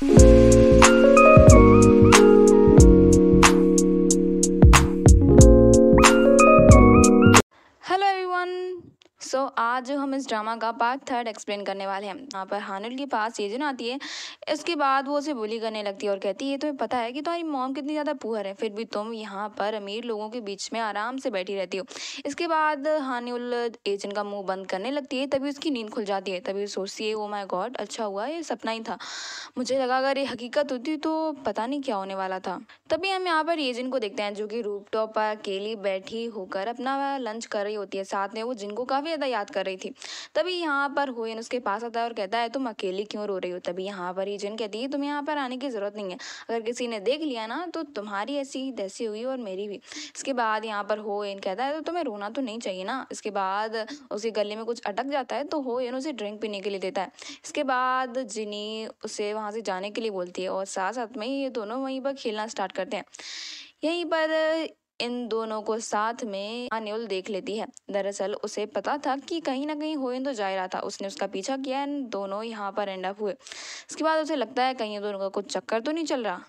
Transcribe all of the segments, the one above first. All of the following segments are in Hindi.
हेलो एवरीवन सो आज हम परफॉर्मेंस ड्रामा का पार्ट थर्ड एक्सप्लेन करने वाले हैं यहाँ पर हानुल के पास सीजन आती है इसके बाद वो उसे बोली करने लगती है और कहती है तो पता है कि तुम्हारी मॉम कितनी ज़्यादा पुअर है फिर भी तुम यहाँ पर अमीर लोगों के बीच में आराम से बैठी रहती हो इसके बाद हानुल एजेंट का मुँह बंद करने लगती है तभी उसकी नींद खुल जाती है तभी सोचती है ओ माई गॉड अच्छा हुआ ये सपना ही था मुझे लगा अगर ये हकीकत होती तो पता नहीं क्या होने वाला था तभी हम यहाँ पर एजेंट को देखते हैं जो कि रूप टॉप पर अकेली बैठी होकर अपना लंच कर रही होती है साथ में वो जिनको काफ़ी ज़्यादा याद कर रही थी तभी यहाँ पर हुएन उसके पास आता है और कहता है तुम अकेली क्यों रो रही हो तभी यहाँ पर ही जिन कहती है तुम्हें यहाँ पर आने की ज़रूरत नहीं है अगर किसी ने देख लिया ना तो तुम्हारी ऐसी दैसी हुई और मेरी भी इसके बाद यहाँ पर हो एन कहता है तो तुम्हें रोना तो नहीं चाहिए ना इसके बाद उसके गले में कुछ अटक जाता है तो हो होएन उसे ड्रिंक पीने के लिए देता है इसके बाद जिनी उसे वहाँ से जाने के लिए बोलती है और साथ साथ में ये दोनों वहीं पर खेलना स्टार्ट करते हैं यहीं पर इन दोनों को साथ में अनिल देख लेती है दरअसल उसे पता था कि कहीं ना कहीं होइन तो जा रहा था उसने उसका पीछा किया एंड दोनों यहाँ पर एंड अप हुए इसके बाद उसे लगता है कहीं दोनों का कुछ चक्कर तो नहीं चल रहा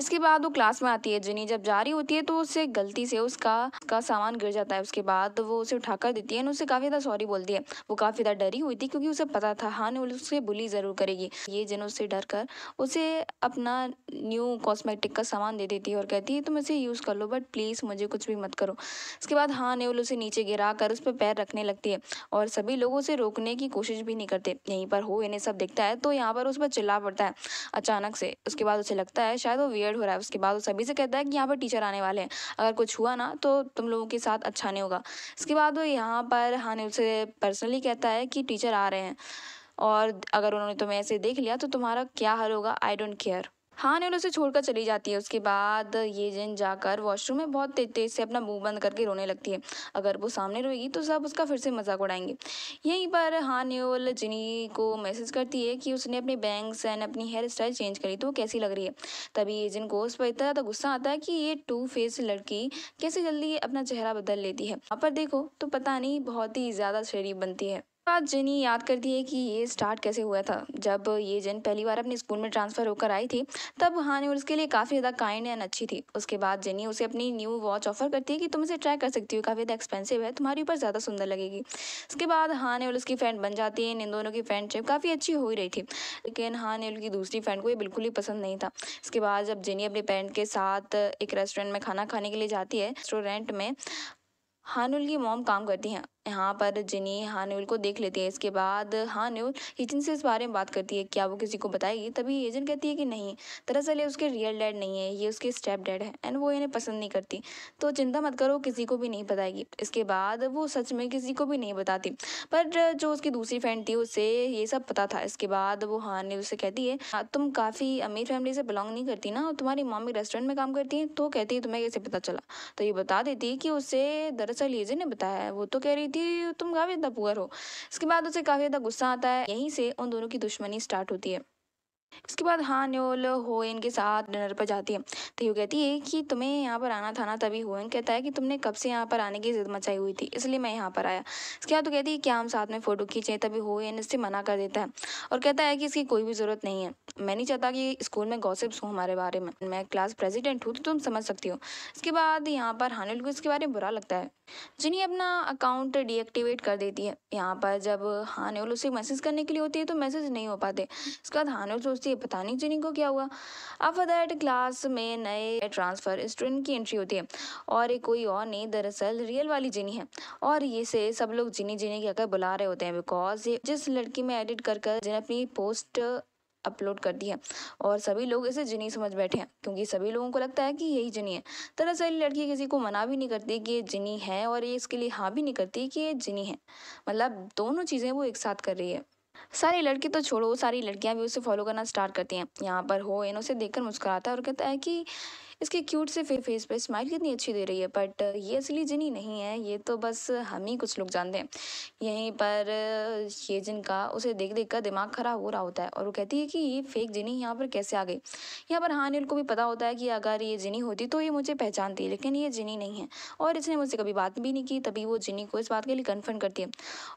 इसके बाद वो क्लास में आती है जिनी जब जा रही होती है तो उसे गलती से उसका का सामान गिर जाता है उसके बाद वो उसे उठाकर देती है उसे काफ़ी ज़्यादा सॉरी बोलती है वो काफ़ी ज़्यादा डरी हुई थी क्योंकि उसे पता था हाँ ने उसे बुली ज़रूर करेगी ये जिन उससे डर कर उसे अपना न्यू कॉस्मेटिक का सामान दे देती है और कहती है तुम इसे यूज़ कर लो बट प्लीज़ मुझे मुझे कुछ भी मत करो इसके बाद हाँ नेवल उसे नीचे गिरा कर उस पर पैर रखने लगती है और सभी लोग उसे रोकने की कोशिश भी नहीं करते यहीं पर हो इन्हें सब देखता है तो यहाँ पर उस पर चिल्ला पड़ता है अचानक से उसके बाद उसे लगता है शायद वो वियर्ड हो रहा है उसके बाद वो सभी से कहता है कि यहाँ पर टीचर आने वाले हैं अगर कुछ हुआ ना तो तुम लोगों के साथ अच्छा नहीं होगा इसके बाद वो यहाँ पर हाँ ने उसे पर्सनली कहता है कि टीचर आ रहे हैं और अगर उन्होंने तुम्हें ऐसे देख लिया तो तुम्हारा क्या हाल होगा आई डोंट केयर हान और उसे छोड़कर चली जाती है उसके बाद ये जिन जाकर वॉशरूम में बहुत तेज तेज से अपना मुंह बंद करके रोने लगती है अगर वो सामने रोएगी तो सब उसका फिर से मजाक उड़ाएंगे यहीं पर हान योल जिनी को मैसेज करती है कि उसने अपने बैंक्स एंड अपनी हेयर स्टाइल चेंज करी तो वो कैसी लग रही है तभी ये जिन को उस पर इतना गुस्सा आता है कि ये टू फेस लड़की कैसे जल्दी अपना चेहरा बदल लेती है वहाँ पर देखो तो पता नहीं बहुत ही ज़्यादा शरीफ बनती है बाद जिनी याद करती है कि ये स्टार्ट कैसे हुआ था जब ये जिन पहली बार अपने स्कूल में ट्रांसफ़र होकर आई थी तब हाँ उसके लिए काफ़ी ज़्यादा काइंड एंड अच्छी थी उसके बाद जिनी उसे अपनी न्यू वॉच ऑफर करती है कि तुम इसे ट्राई कर सकती हो काफ़ी ज़्यादा एक्सपेंसिव है तुम्हारे ऊपर ज़्यादा सुंदर लगेगी उसके बाद हाँ और उसकी फ्रेंड बन जाती है इन दोनों की फ्रेंडशिप काफ़ी अच्छी हो ही रही थी लेकिन हाँ और की दूसरी फ्रेंड को ये बिल्कुल ही पसंद नहीं था इसके बाद जब जिनी अपने पेरेंट के साथ एक रेस्टोरेंट में खाना खाने के लिए जाती है रेस्टोरेंट में हानुल की मॉम काम करती हैं यहाँ पर जिनी हानिवल को देख लेती है इसके बाद हानिवल हिचिन से इस बारे में बात करती है क्या वो किसी को बताएगी तभी ये कहती है कि नहीं दरअसल ये उसके रियल डैड नहीं है ये उसके स्टेप डैड है एंड वो इन्हें पसंद नहीं करती तो चिंता मत करो किसी को भी नहीं बताएगी इसके बाद वो सच में किसी को भी नहीं बताती पर जो उसकी दूसरी फ्रेंड थी उसे ये सब पता था इसके बाद वो हानिवल से कहती है हाँ, तुम काफ़ी अमीर फैमिली से बिलोंग नहीं करती ना तुम्हारी मामी रेस्टोरेंट में काम करती है तो कहती है तुम्हें कैसे पता चला तो ये बता देती है कि उसे दरअसल एजेंट ने बताया है वो तो कह रही थी कि तुम काफ़ी ज़्यादा पुअर हो इसके बाद उसे काफ़ी ज़्यादा गुस्सा आता है यहीं से उन दोनों की दुश्मनी स्टार्ट होती है इसके बाद हान योल होएन के साथ डिनर पर जाती है तो यू कहती है कि तुम्हें यहाँ पर आना था ना तभी होएन कहता है कि तुमने कब से यहाँ पर आने की जिद मचाई हुई थी इसलिए मैं यहाँ पर आया इसके बाद तो कहती है क्या हम साथ में फ़ोटो खींचे तभी होएन इससे मना कर देता है और कहता है कि इसकी कोई भी ज़रूरत नहीं है मैं नहीं चाहता कि स्कूल में गॉसिप्स हो हमारे बारे में मैं क्लास प्रेसिडेंट हूँ तो तुम समझ सकती हो इसके बाद यहाँ पर हानिल को इसके बारे में बुरा लगता है जिन्हें अपना अकाउंट डीएक्टिवेट कर देती है यहाँ पर जब हानोल उसे मैसेज करने के लिए होती है तो मैसेज नहीं हो पाते इसके बाद हानोल सोचती है पता नहीं जिन्हीं को क्या हुआ अब दैट क्लास में नए ट्रांसफ़र स्टूडेंट की एंट्री होती है और एक कोई और नहीं दरअसल रियल वाली जिनी है और ये से सब लोग जिनी जिनी कहकर बुला रहे होते हैं बिकॉज जिस लड़की में एडिट कर कर जिन्हें अपनी पोस्ट अपलोड कर दिया है और सभी लोग इसे जिनी समझ बैठे हैं क्योंकि सभी लोगों को लगता है कि यही जिनी है दरअसल लड़की किसी को मना भी नहीं करती कि ये जिनी है और ये इसके लिए हाँ भी नहीं करती कि ये जिनी है मतलब दोनों चीज़ें वो एक साथ कर रही है सारी लड़की तो छोड़ो सारी लड़कियां भी उसे फॉलो करना स्टार्ट करती हैं यहाँ पर हो इन उसे देखकर मुस्कुराता है और कहता है कि इसके क्यूट से फिर फेस पर स्माइल कितनी अच्छी दे रही है बट ये असली जिनी नहीं है ये तो बस हम ही कुछ लोग जानते हैं यहीं पर ये जिन का उसे देख देख कर दिमाग खराब हो रहा होता है और वो कहती है कि ये फेक जिनी यहाँ पर कैसे आ गई यहाँ पर हानिल को भी पता होता है कि अगर ये जिनी होती तो ये मुझे पहचानती है लेकिन ये जिनी नहीं है और इसने मुझसे कभी बात भी नहीं की तभी वो जिनी को इस बात के लिए कन्फर्म करती है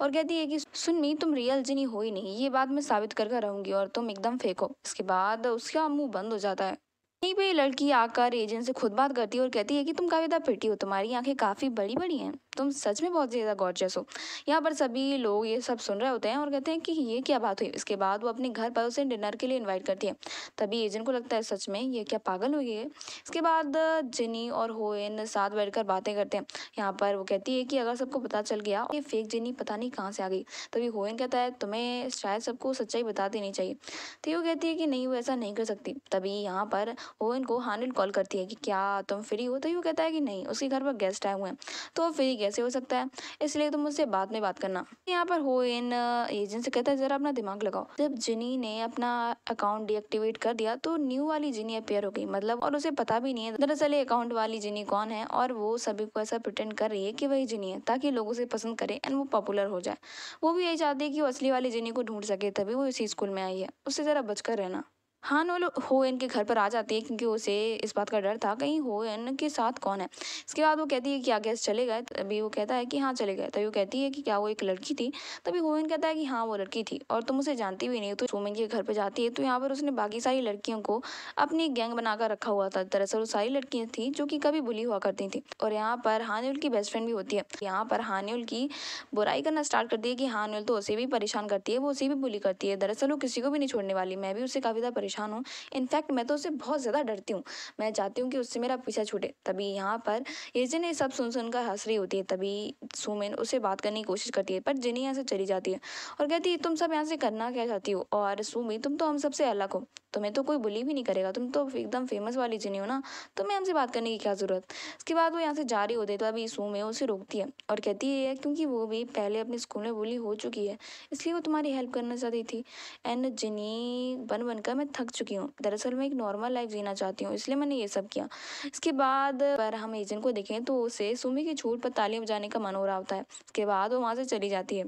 और कहती है कि सुनमी तुम रियल जिनी हो कोई नहीं ये बात मैं साबित करके रहूंगी और तुम एकदम फेंको इसके बाद उसका मुंह बंद हो जाता है यहीं पे लड़की आकर एजेंट से खुद बात करती है और कहती है कि तुम काफी फिटी पिटी हो तुम्हारी आंखें काफी बड़ी बड़ी हैं तुम सच में बहुत ज़्यादा गॉर्जियस हो यहाँ पर सभी लोग ये सब सुन रहे होते हैं और कहते हैं कि ये क्या बात हुई इसके बाद वो अपने घर पर उसे डिनर के लिए इन्वाइट करती है तभी एजेंट को लगता है सच में ये क्या पागल हुई है इसके बाद जिनी और होएन साथ बैठकर बातें करते हैं यहाँ पर वो कहती है कि अगर सबको पता चल गया ये फेक जिनी पता नहीं कहाँ से आ गई तभी होएन कहता है तुम्हें शायद सबको सच्चाई बता देनी चाहिए तो ये कहती है कि नहीं वो ऐसा नहीं कर सकती तभी यहाँ पर होएन को हानिल कॉल करती है कि क्या तुम फ्री हो तो यू कहता है कि नहीं उसके घर पर गेस्ट आए हुए हैं तो वो फ्री कैसे हो सकता है इसलिए तुम मुझसे बाद में बात करना यहाँ पर हो इन एजेंट से कहता है जरा अपना दिमाग लगाओ जब जिनी ने अपना अकाउंट डीएक्टिवेट कर दिया तो न्यू वाली जिनी अपेयर हो गई मतलब और उसे पता भी नहीं है दरअसल अकाउंट वाली जिनी कौन है और वो सभी को ऐसा प्रिटेंड कर रही है कि वही जिनी है ताकि लोग उसे पसंद करे एंड वो पॉपुलर हो जाए वो भी यही चाहती है कि वो असली वाली जिनी को ढूंढ सके तभी वो इसी स्कूल में आई है उससे ज़रा बचकर रहना हान वो होयन के घर पर आ जाती है क्योंकि उसे इस बात का डर था कहीं होयन के साथ कौन है इसके बाद वो कहती है कि आगे चले गए तभी वो कहता है कि हाँ चले गए तभी वो कहती है कि क्या वो एक लड़की थी तभी होयन कहता है कि हाँ वो लड़की थी और तुम उसे जानती भी नहीं तो सोमेन के घर पर जाती है तो यहाँ पर उसने बाकी सारी लड़कियों को अपनी गैंग बनाकर रखा हुआ था दरअसल वो सारी लड़कियाँ थी जो कि कभी बुली हुआ करती थी और यहाँ पर हान्यूल की बेस्ट फ्रेंड भी होती है यहाँ पर हान्यूल की बुराई करना स्टार्ट करती है कि हान्यूल तो उसे भी परेशान करती है वो उसे भी बुली करती है दरअसल वो किसी को भी नहीं छोड़ने वाली मैं भी उसे काफ़ी ज़्यादा परेशान हूँ इनफैक्ट मैं तो उससे बहुत ज़्यादा डरती हूँ मैं चाहती हूँ कि उससे मेरा पीछा छूटे तभी यहाँ पर ये जिन ये सब सुन सुनकर हंस रही होती है तभी सुमेन उससे बात करने की कोशिश करती है पर जिन्हें यहाँ से चली जाती है और कहती है तुम सब यहाँ से करना क्या चाहती हो और सुमेन तुम तो हम सबसे अलग हो तुम्हें तो कोई बुली भी नहीं करेगा तुम तो एकदम फेमस वाली जिन्हें हो ना तुम्हें हमसे बात करने की क्या ज़रूरत उसके बाद वो यहाँ से जा रही होती है तो अभी सुमेन उसे रोकती है और कहती है क्योंकि वो भी पहले अपने स्कूल में बुली हो चुकी है इसलिए वो तुम्हारी हेल्प करना चाहती थी एंड जिनी बन बनकर मैं थक चुकी हूँ दरअसल मैं एक नॉर्मल लाइफ जीना चाहती हूँ इसलिए मैंने ये सब किया इसके बाद पर हम एजेंट को देखें तो उसे सुमी की छूट पर तालियां बजाने का मन हो रहा होता है इसके बाद वो वहाँ से चली जाती है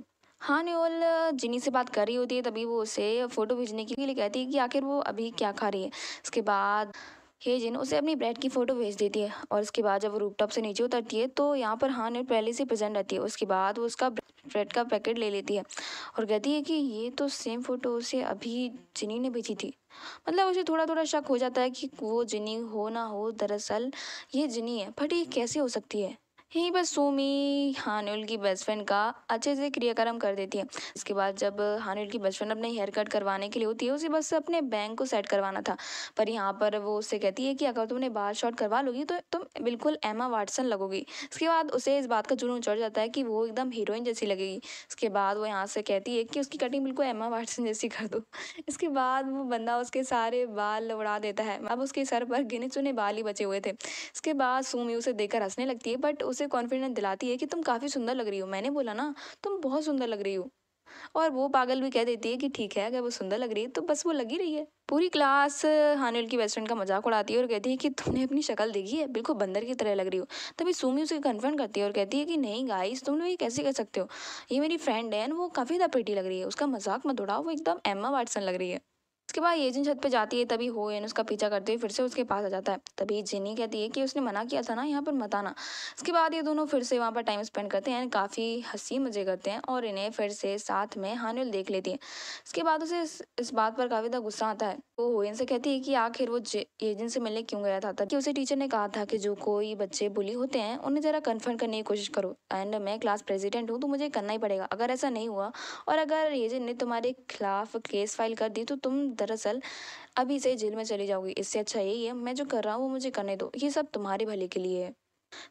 हाँ न्योल जिनी से बात कर रही होती है तभी वो उसे फ़ोटो भेजने के लिए कहती है कि आखिर वो अभी क्या खा रही है इसके बाद हे जिन उसे अपनी ब्रेड की फ़ोटो भेज देती है और उसके बाद जब वो रूपटॉप से नीचे उतरती है तो यहाँ पर हान पहले से प्रेजेंट रहती है उसके बाद वो उसका ब्रेड का पैकेट ले लेती है और कहती है कि ये तो सेम फ़ोटो उसे अभी जिनी ने भेजी थी मतलब उसे थोड़ा थोड़ा शक हो जाता है कि वो जिनी हो ना हो दरअसल ये जिनी है बट ये कैसे हो सकती है ही बस सोमी हानुल की बेस्ट फ्रेंड का अच्छे से क्रियाक्रम कर देती है इसके बाद जब हानुल की बेस्ट फ्रेंड अपने हेयर कट करवाने के लिए होती है उसे बस अपने बैंक को सेट करवाना था पर यहाँ पर वो उससे कहती है कि अगर तुमने बाल शॉर्ट करवा लोगी तो तुम बिल्कुल एमा वाटसन लगोगी इसके बाद उसे इस बात का जुनून चढ़ जाता है कि वो एकदम हीरोइन जैसी लगेगी इसके बाद वो यहाँ से कहती है कि उसकी कटिंग बिल्कुल एमा वाटसन जैसी कर दो इसके बाद वो बंदा उसके सारे बाल उड़ा देता है अब उसके सर पर गिने चुने बाल ही बचे हुए थे इसके बाद सूमी उसे देखकर हंसने लगती है बट उसे उसे कॉन्फिडेंस दिलाती है कि तुम काफ़ी सुंदर लग रही हो मैंने बोला ना तुम बहुत सुंदर लग रही हो और वो पागल भी कह देती है कि ठीक है अगर वो सुंदर लग रही है तो बस वो लगी रही है पूरी क्लास हानिल की बेस्ट फ्रेंड का मजाक उड़ाती है और कहती है कि तुमने अपनी शक्ल देखी है बिल्कुल बंदर की तरह लग रही हो तभी सूमी उसे कन्फर्म करती है और कहती है कि नहीं गाइस तुम लोग ये कैसे कह सकते हो ये मेरी फ्रेंड है वो काफ़ी ज़्यादा पेटी लग रही है उसका मजाक मत उड़ाओ वो एकदम एम्मा वाटसन लग रही है उसके बाद ये जिन छत पे जाती है तभी हो एन उसका पीछा करते हुए फिर से उसके पास आ जाता है तभी जिनी कहती है कि उसने मना किया था ना यहाँ पर मत आना इसके बाद ये दोनों फिर से वहाँ पर टाइम स्पेंड करते हैं काफ़ी हंसी मजे करते हैं और इन्हें फिर से साथ में हानुल देख लेती है इसके बाद उसे इस, इस बात पर काफ़ी ज़्यादा गुस्सा आता है वो होयन से कहती है कि आखिर वो एजेंट से मिलने क्यों गया था कि उसे टीचर ने कहा था कि जो कोई बच्चे बुली होते हैं उन्हें जरा कन्फर्म करने की कोशिश करो एंड मैं क्लास प्रेसिडेंट हूँ तो मुझे करना ही पड़ेगा अगर ऐसा नहीं हुआ और अगर एजेंट ने तुम्हारे खिलाफ केस फाइल कर दी तो तुम दरअसल अभी से जेल में चली जाओगी इससे अच्छा यही है मैं जो कर रहा हूँ वो मुझे करने दो ये सब तुम्हारे भले के लिए है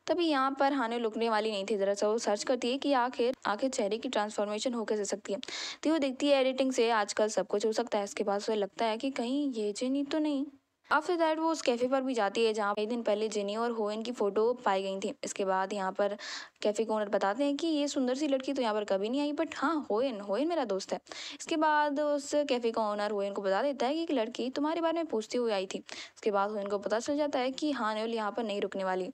तभी यहाँ पर हाने लुकने वाली नहीं थी दरअसल वो सर्च करती है कि आखिर आखिर चेहरे की ट्रांसफॉर्मेशन हो कैसे सकती है तो वो देखती है एडिटिंग से आजकल सब कुछ हो सकता है इसके बाद उसे लगता है कि कहीं ये जेनी तो नहीं आफ्टर दैट वो उस कैफ़े पर भी जाती है जहाँ कई दिन पहले जेनी और होएन की फ़ोटो पाई गई थी इसके बाद यहाँ पर कैफ़े के ओनर बताते हैं कि ये सुंदर सी लड़की तो यहाँ पर कभी नहीं आई बट हाँ होएन होएन मेरा दोस्त है इसके बाद उस कैफ़े का ओनर होएन को बता देता है कि एक लड़की तुम्हारे बारे में पूछती हुई आई थी इसके बाद होएन को पता चल जाता है कि हाँ नेवल यहाँ पर नहीं रुकने वाली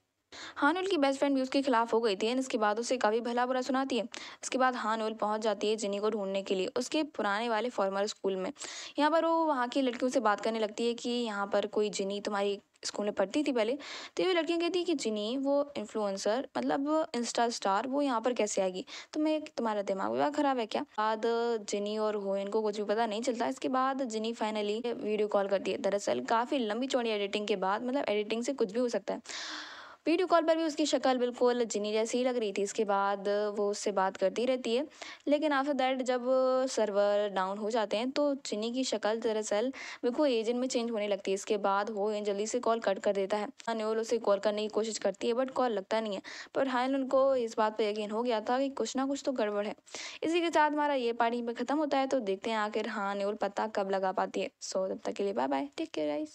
हानुल की बेस्ट फ्रेंड भी उसके खिलाफ हो गई थी एंड इसके बाद उसे काफ़ी भला बुरा सुनाती है इसके बाद हानुल पहुंच जाती है जिनी को ढूंढने के लिए उसके पुराने वाले फॉर्मर स्कूल में यहाँ पर वो वहाँ की लड़कियों से बात करने लगती है कि यहाँ पर कोई जिनी तुम्हारी स्कूल में पढ़ती थी पहले तो ये लड़कियाँ कहती कि जिनी वो इन्फ्लुएंसर मतलब इंस्टा स्टार वो यहाँ पर कैसे आएगी तो मैं तुम्हारा दिमाग विवाह खराब है क्या बाद जिनी और हो इनको कुछ भी पता नहीं चलता इसके बाद जिनी फाइनली वीडियो कॉल करती है दरअसल काफ़ी लंबी चौड़ी एडिटिंग के बाद मतलब एडिटिंग से कुछ भी हो सकता है वीडियो कॉल पर भी उसकी शक्ल बिल्कुल जिनी जैसी ही लग रही थी इसके बाद वो उससे बात करती रहती है लेकिन आफ्टर दैट जब सर्वर डाउन हो जाते हैं तो जिनी की शक्ल दरअसल बिल्कुल एजेंट में चेंज होने लगती है इसके बाद हो इन जल्दी से कॉल कट कर देता है न्योल हाँ, उसे कॉल करने की कोशिश करती है बट कॉल लगता नहीं है पर हाँ उनको इस बात पर यकीन हो गया था कि कुछ ना कुछ तो गड़बड़ है इसी के साथ हमारा ये पार्टी में पर ख़त्म होता है तो देखते हैं आखिर हाँ न्योल पता कब लगा पाती है सो तब तक के लिए bye bye take care guys